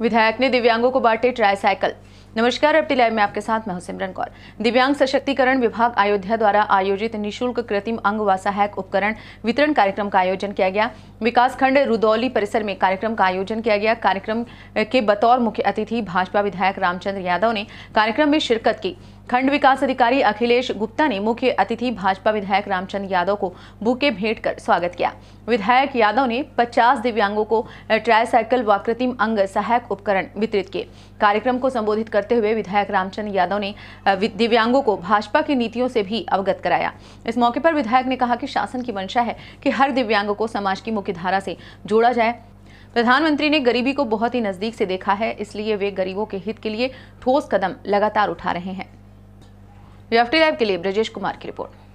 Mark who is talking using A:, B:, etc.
A: विधायक ने दिव्यांगों को बांटे ट्राईसाइकिल नमस्कार एपटी लाइव में आपके साथ मैं हूं सिमरन कौर दिव्यांग सशक्तिकरण विभाग अयोध्या द्वारा आयोजित निशुल्क कृत्रिम अंग व सहायक उपकरण वितरण कार्यक्रम का आयोजन किया गया विकासखंड रुदौली परिसर में कार्यक्रम का आयोजन किया गया कार्यक्रम के बतौर मुख्य अतिथि भाजपा विधायक रामचंद्र यादव ने कार्यक्रम में शिरकत की खंड विकास अधिकारी अखिलेश गुप्ता ने मुख्य अतिथि भाजपा विधायक रामचंद्र यादव को बुके भेंट कर स्वागत किया विधायक यादव ने 50 दिव्यांगों को ट्रायसाइकिल व कृत्रिम अंग सहायक उपकरण वितरित किए कार्यक्रम को संबोधित करते हुए विधायक रामचंद्र यादव ने दिव्यांगों को भाजपा की नीतियों से भी अवगत कराया इस मौके पर विधायक ने कहा कि शासन की मंशा है कि हर दिव्यांग को समाज की मुख्यधारा से जोड़ा जाए प्रधानमंत्री ने गरीबी को बहुत ही नजदीक से देखा है इसलिए वे गरीबों के हित के लिए ठोस कदम लगातार उठा रहे हैं
B: व्यफ्टी लाइव के लिए ब्रजेश कुमार की रिपोर्ट